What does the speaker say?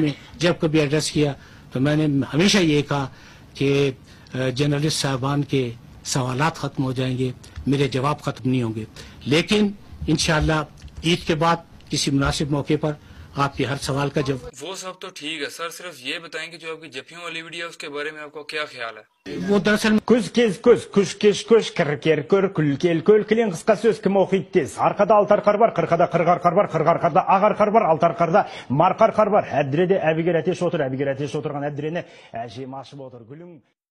میں جب کبھی ایڈریس کیا تو میں نے ہمیشہ یہ کہا کہ جرنلسٹ صاحبان کے سوالات ختم ہو جائیں گے میرے جواب ختم نہیں ہوں گے لیکن انشاءاللہ عید کے بعد کسی مناسب موقع پر आपके हर सवाल का जवाब көз кез көз күш кеш көш кір кер көр күл кел көл кілең қысқа сөз кім оқиды арқада алты арқар бар қырқада қырық бар қырық арқарда ақ арқар бар алты арқарда марқа арқар бар әбдіреде әбігер әтеш отыр әбігер әтеш отырған әбдірені әжем ашып